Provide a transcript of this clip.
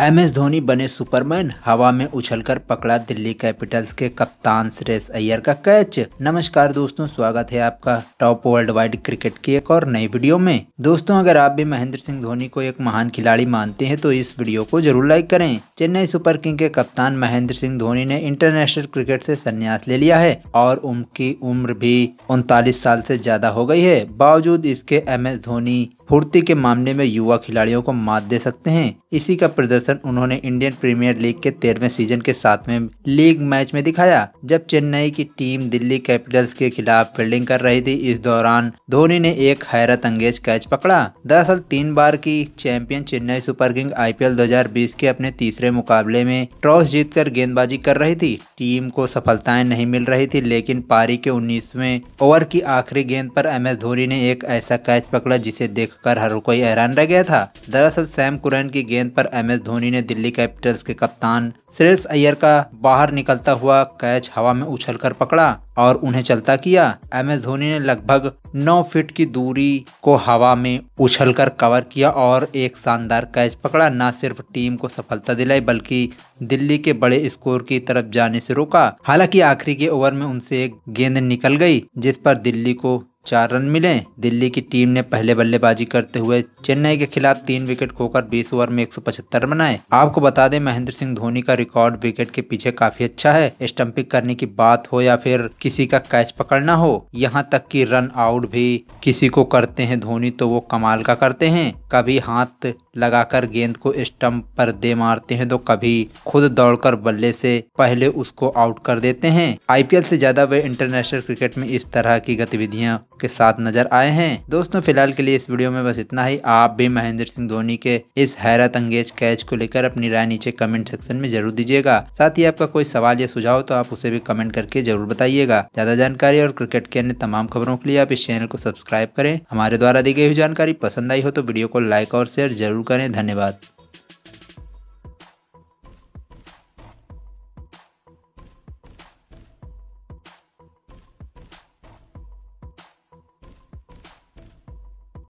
M S Dhoni बने Superman हवा में उछलकर पकड़ा दिल्ली कैपिटल्स के कप्तान श्रेयस अय्यर का कैच नमस्कार दोस्तों स्वागत है आपका टॉप वर्ल्ड वाइड क्रिकेट की एक और नई वीडियो में दोस्तों अगर आप भी महेंद्र सिंह धोनी को एक महान खिलाड़ी मानते हैं तो इस वीडियो को जरूर लाइक करें चेन्नई सुपर किंग के कप्तान महेंद्र सिंह धोनी ने इंटरनेशनल क्रिकेट ऐसी संन्यास ले लिया है और उनकी उम्र भी उनतालीस साल ऐसी ज्यादा हो गयी है बावजूद इसके एम एस धोनी फुर्ती के मामले में युवा खिलाड़ियों को मात दे सकते हैं इसी का प्रदर्शन उन्होंने इंडियन प्रीमियर लीग के तेरहवें सीजन के सातवें लीग मैच में दिखाया जब चेन्नई की टीम दिल्ली कैपिटल्स के खिलाफ फील्डिंग कर रही थी इस दौरान धोनी ने एक हैरत अंगेज कैच पकड़ा दरअसल तीन बार की champion Chennai super king IPL 2020 के अपने तीसरे मुकाबले में टॉस जीतकर गेंदबाजी कर रही थी टीम को सफलताएं नहीं मिल रही थी लेकिन पारी के उन्नीसवे ओवर की आखिरी गेंद पर एम एस धोनी ने एक ऐसा कैच पकड़ा जिसे देख कर हर कोई हैरान रह गया था दरअसल सैम कुरैन की गेंद पर एम एस धोनी ने दिल्ली कैपिटल्स के कप्तान श्रेयस अय्यर का बाहर निकलता हुआ कैच हवा में उछलकर पकड़ा और उन्हें चलता किया एम एस धोनी ने लगभग 9 फीट की दूरी को हवा में उछलकर कवर किया और एक शानदार कैच पकड़ा न सिर्फ टीम को सफलता दिलाई बल्कि दिल्ली के बड़े स्कोर की तरफ जाने से रोका हालांकि आखिरी के ओवर में उनसे एक गेंद निकल गई जिस पर दिल्ली को चार रन मिले दिल्ली की टीम ने पहले बल्लेबाजी करते हुए चेन्नई के खिलाफ तीन विकेट खोकर 20 ओवर में 175 बनाए आपको बता दें महेंद्र सिंह धोनी का रिकॉर्ड विकेट के पीछे काफी अच्छा है स्टंपिंग करने की बात हो या फिर किसी का कैच पकड़ना हो यहाँ तक कि रन आउट भी किसी को करते हैं धोनी तो वो कमाल का करते हैं कभी हाथ लगाकर गेंद को स्टंप पर दे मारते हैं तो कभी खुद दौड़कर बल्ले से पहले उसको आउट कर देते हैं आईपीएल से ज्यादा वे इंटरनेशनल क्रिकेट में इस तरह की गतिविधियां के साथ नजर आए हैं दोस्तों फिलहाल के लिए इस वीडियो में बस इतना ही आप भी महेंद्र सिंह धोनी के इस हैरत अंगेज कैच को लेकर अपनी राय नीचे कमेंट सेक्शन में जरूर दीजिएगा साथ ही आपका कोई सवाल या सुझाव तो आप उसे भी कमेंट करके जरूर बताइएगा ज्यादा जानकारी और क्रिकेट के अन्य तमाम खबरों के लिए आप इस चैनल को सब्सक्राइब करें हमारे द्वारा दी गई जानकारी पसंद आई हो तो वीडियो को लाइक और शेयर जरूर करें धन्यवाद